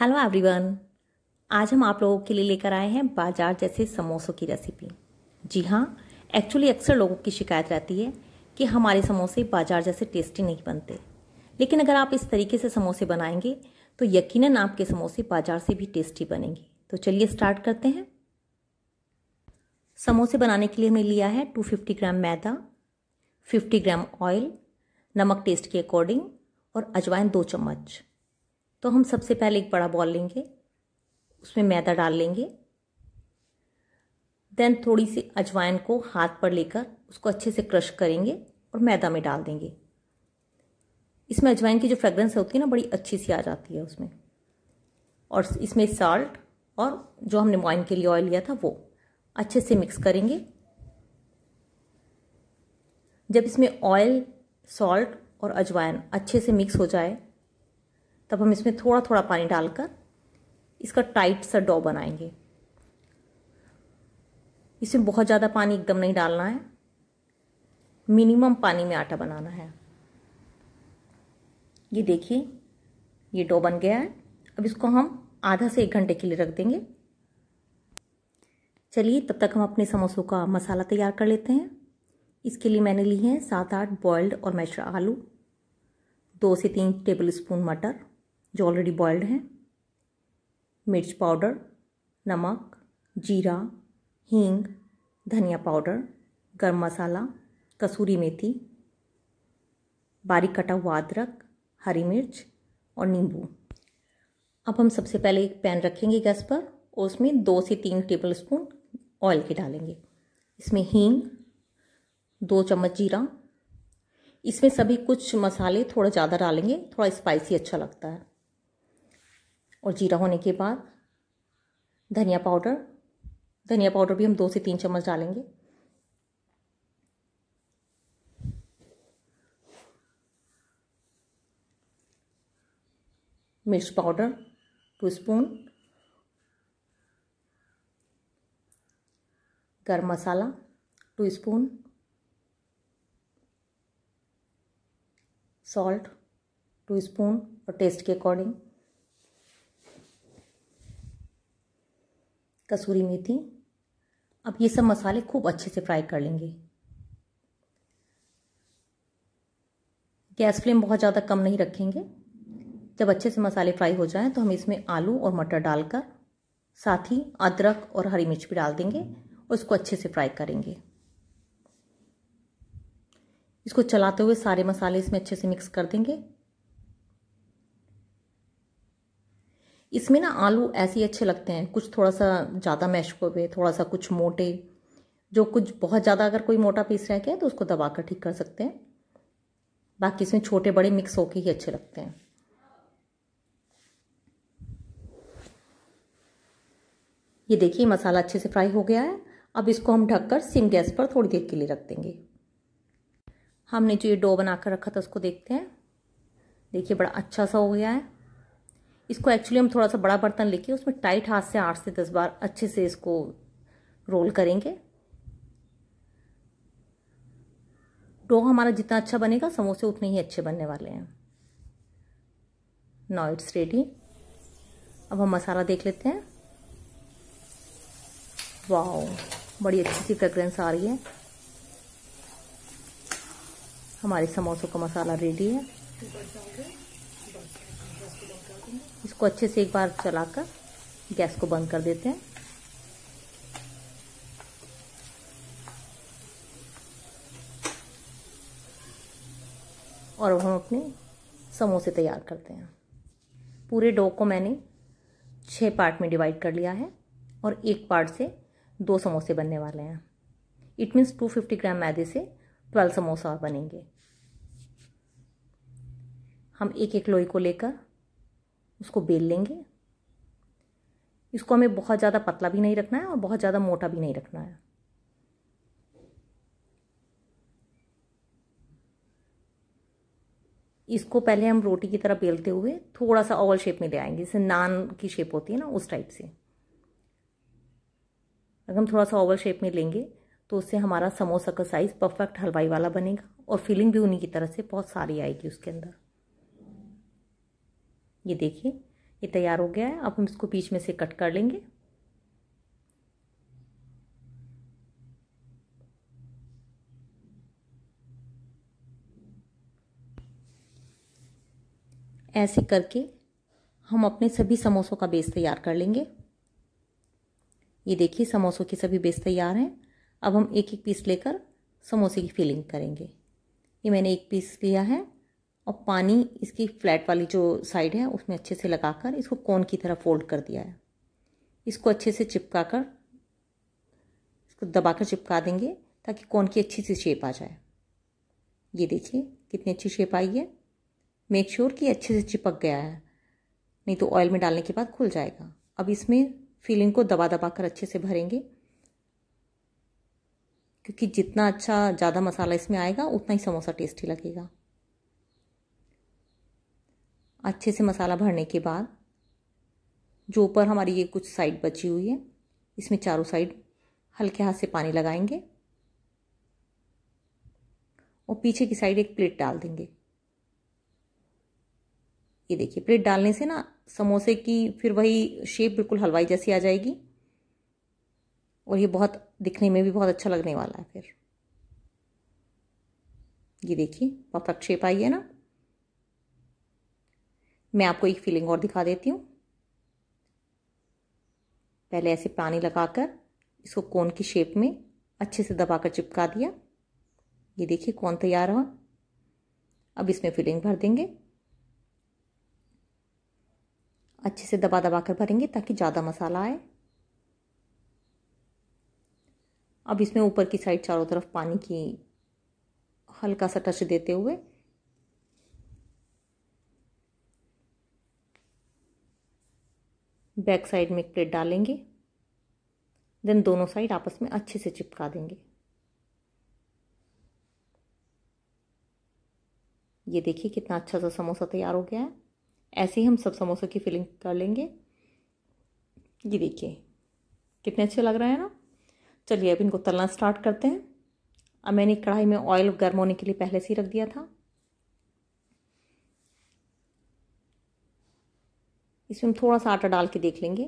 hello everyone आज हम आप लोगों के लिए लेकर आए हैं बाजार जैसे समोसों की रेसिपी जी हाँ एक्चुअली अक्सर लोगों की शिकायत रहती है कि हमारे समोसे बाजार जैसे टेस्टी नहीं बनते लेकिन अगर आप इस तरीके से समोसे बनाएंगे तो यकीनन आपके समोसे बाजार से भी टेस्टी बनेंगे तो चलिए स्टार्ट करते हैं समोसे बनाने के लिए हमने लिया है 250 ग्राम मैदा 50 ग्राम ऑयल नमक टेस्ट के अकॉर्डिंग और अजवाइन दो चम्मच तो हम सबसे पहले एक बड़ा बॉल लेंगे उसमें मैदा डाल लेंगे देन थोड़ी सी अजवाइन को हाथ पर लेकर उसको अच्छे से क्रश करेंगे और मैदा में डाल देंगे इसमें अजवाइन की जो फ्रेग्रेंस होती है ना बड़ी अच्छी सी आ जाती है उसमें और इसमें साल्ट और जो हमने वाइन के लिए ऑयल लिया था वो अच्छे से मिक्स करेंगे जब इसमें ऑयल सॉल्ट और अजवाइन अच्छे से मिक्स हो जाए तब हम इसमें थोड़ा थोड़ा पानी डालकर इसका टाइट सा डो बनाएंगे इसमें बहुत ज़्यादा पानी एकदम नहीं डालना है मिनिमम पानी में आटा बनाना है ये देखिए ये डो बन गया है अब इसको हम आधा से एक घंटे के लिए रख देंगे चलिए तब तक हम अपने समोसों का मसाला तैयार कर लेते हैं इसके लिए मैंने ली है सात आठ बॉयल्ड और मैशर आलू दो से तीन टेबल स्पून मटर जो ऑलरेडी बॉयल्ड हैं मिर्च पाउडर नमक जीरा हींग धनिया पाउडर गर्म मसाला कसूरी मेथी बारीक कटा हुआ अदरक हरी मिर्च और नींबू अब हम सबसे पहले एक पैन रखेंगे गैस पर और उसमें दो से तीन टेबल स्पून ऑयल के डालेंगे इसमें हींग दो चम्मच जीरा इसमें सभी कुछ मसाले थोड़ा ज़्यादा डालेंगे थोड़ा स्पाइसी अच्छा लगता है और जीरा होने के बाद धनिया पाउडर धनिया पाउडर भी हम दो से तीन चम्मच डालेंगे मिर्च पाउडर टू स्पून गर्म मसाला two spoon salt two spoon और टेस्ट के अकॉर्डिंग कसूरी मेथी अब ये सब मसाले खूब अच्छे से फ्राई कर लेंगे गैस फ्लेम बहुत ज़्यादा कम नहीं रखेंगे जब अच्छे से मसाले फ्राई हो जाएं तो हम इसमें आलू और मटर डालकर साथ ही अदरक और हरी मिर्च भी डाल देंगे और इसको अच्छे से फ्राई करेंगे इसको चलाते हुए सारे मसाले इसमें अच्छे से मिक्स कर देंगे इसमें ना आलू ऐसे ही अच्छे लगते हैं कुछ थोड़ा सा ज़्यादा मैश हुए थोड़ा सा कुछ मोटे जो कुछ बहुत ज़्यादा अगर कोई मोटा पीस रह गया तो उसको दबा कर ठीक कर सकते हैं बाकी इसमें छोटे बड़े मिक्स होके ही अच्छे लगते हैं ये देखिए मसाला अच्छे से फ्राई हो गया है अब इसको हम ढककर सिम गैस पर थोड़ी देर के लिए रख देंगे हमने जो ये डो बना कर रखा था उसको देखते हैं देखिए बड़ा अच्छा सा हो गया है इसको एक्चुअली हम थोड़ा सा बड़ा बर्तन लेके उसमें टाइट हाथ से आठ से दस बार अच्छे से इसको रोल करेंगे डो हमारा जितना अच्छा बनेगा समोसे उतने ही अच्छे बनने वाले हैं नाउ इट्स रेडी अब हम मसाला देख लेते हैं वाओ बड़ी अच्छी सी फ्रेग्रेंस आ रही है हमारे समोसों का मसाला रेडी है इसको अच्छे से एक बार चलाकर गैस को बंद कर देते हैं और हम अपने समोसे तैयार करते हैं पूरे डो को मैंने छः पार्ट में डिवाइड कर लिया है और एक पार्ट से दो समोसे बनने वाले हैं it means two fifty gram मैदे से ट्वेल्व समोसा बनेंगे हम एक एक लोई को लेकर उसको बेल लेंगे इसको हमें बहुत ज़्यादा पतला भी नहीं रखना है और बहुत ज़्यादा मोटा भी नहीं रखना है इसको पहले हम रोटी की तरह बेलते हुए थोड़ा सा ओवल शेप में ले आएंगे जैसे नान की शेप होती है ना उस टाइप से अगर हम थोड़ा सा ओवल शेप में लेंगे तो उससे हमारा समोसा का साइज़ परफेक्ट हलवाई वाला बनेगा और फीलिंग भी उन्हीं की तरह से बहुत सारी आएगी उसके अंदर ये देखिए ये तैयार हो गया है अब हम इसको बीच में से कट कर लेंगे ऐसे करके हम अपने सभी समोसों का बेस तैयार कर लेंगे ये देखिए समोसों के सभी बेस तैयार हैं अब हम एक एक पीस लेकर समोसे की फिलिंग करेंगे ये मैंने एक पीस लिया है और पानी इसकी फ्लैट वाली जो साइड है उसमें अच्छे से लगाकर इसको कोन की तरह फोल्ड कर दिया है इसको अच्छे से चिपका कर इसको दबा कर चिपका देंगे ताकि कोन की अच्छी सी शेप आ जाए ये देखिए कितनी अच्छी शेप आई है मेक श्योर sure कि अच्छे से चिपक गया है नहीं तो ऑयल में डालने के बाद खुल जाएगा अब इसमें फीलिंग को दबा दबा कर अच्छे से भरेंगे क्योंकि जितना अच्छा ज़्यादा मसाला इसमें आएगा उतना ही समोसा टेस्टी लगेगा अच्छे से मसाला भरने के बाद जो ऊपर हमारी ये कुछ साइड बची हुई है इसमें चारों साइड हल्के हाथ से पानी लगाएंगे और पीछे की साइड एक प्लेट डाल देंगे ये देखिए प्लेट डालने से ना समोसे की फिर वही शेप बिल्कुल हलवाई जैसी आ जाएगी और ये बहुत दिखने में भी बहुत अच्छा लगने वाला है फिर ये देखिए परफेक्ट शेप आई है ना मैं आपको एक फीलिंग और दिखा देती हूँ पहले ऐसे पानी लगाकर इसको कोन की शेप में अच्छे से दबाकर चिपका दिया ये देखिए कौन तैयार हुआ अब इसमें फिलिंग भर देंगे अच्छे से दबा दबा कर भरेंगे ताकि ज़्यादा मसाला आए अब इसमें ऊपर की साइड चारों तरफ पानी की हल्का सा टच देते हुए बैक साइड में एक प्लेट डालेंगे देन दोनों साइड आपस में अच्छे से चिपका देंगे ये देखिए कितना अच्छा सा समोसा तैयार हो गया है ऐसे ही हम सब समोसों की फिलिंग कर लेंगे ये देखिए कितने अच्छे लग रहे हैं ना चलिए अब इनको तलना स्टार्ट करते हैं अब मैंने कढ़ाई में ऑयल गर्म होने के लिए पहले से ही रख दिया था इसमें हम थोड़ा सा आटा डाल के देख लेंगे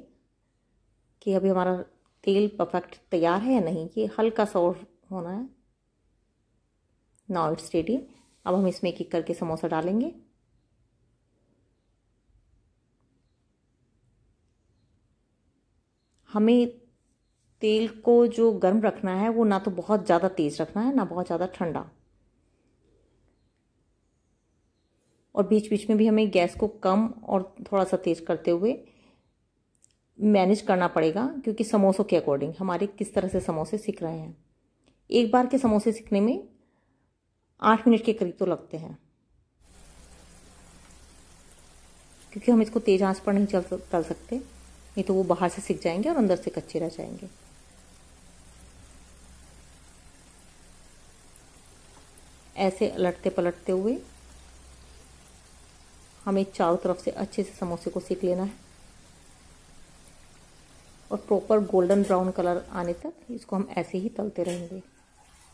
कि अभी हमारा तेल परफेक्ट तैयार है या नहीं ये हल्का सा और होना है नाउ इट्स रेडी अब हम इसमें एक एक करके समोसा डालेंगे हमें तेल को जो गर्म रखना है वो ना तो बहुत ज़्यादा तेज़ रखना है ना बहुत ज़्यादा ठंडा और बीच बीच में भी हमें गैस को कम और थोड़ा सा तेज़ करते हुए मैनेज करना पड़ेगा क्योंकि समोसों के अकॉर्डिंग हमारे किस तरह से समोसे सीख रहे हैं एक बार के समोसे सीखने में आठ मिनट के करीब तो लगते हैं क्योंकि हम इसको तेज आंच पर नहीं चल चल सकते नहीं तो वो बाहर से सीख जाएंगे और अंदर से कच्चे रह जाएंगे ऐसे अलटते पलटते हुए हमें चारों तरफ से अच्छे से समोसे को सेक लेना है और प्रॉपर गोल्डन ब्राउन कलर आने तक इसको हम ऐसे ही तलते रहेंगे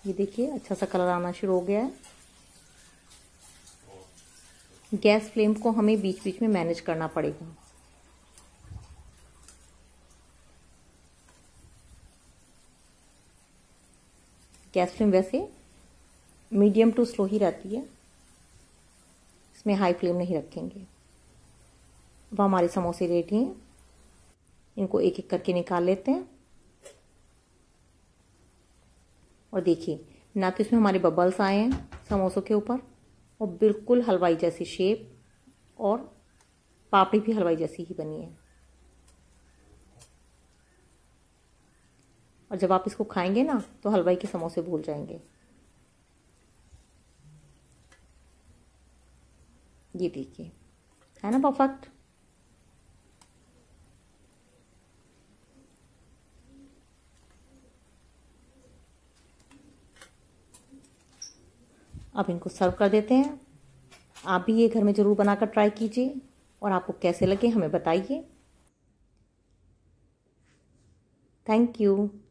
ये देखिए अच्छा सा कलर आना शुरू हो गया है गैस फ्लेम को हमें बीच बीच में मैनेज करना पड़ेगा गैस फ्लेम वैसे मीडियम टू स्लो ही रहती है इसमें हाई फ्लेम नहीं रखेंगे अब हमारे समोसे रेडी हैं इनको एक एक करके निकाल लेते हैं और देखिए ना तो इसमें हमारे बबल्स आए हैं समोसों के ऊपर और बिल्कुल हलवाई जैसी शेप और पापड़ी भी हलवाई जैसी ही बनी है और जब आप इसको खाएंगे ना तो हलवाई के समोसे भूल जाएंगे ये देखिए है ना परफेक्ट अब इनको सर्व कर देते हैं आप भी ये घर में ज़रूर बनाकर ट्राई कीजिए और आपको कैसे लगे हमें बताइए थैंक यू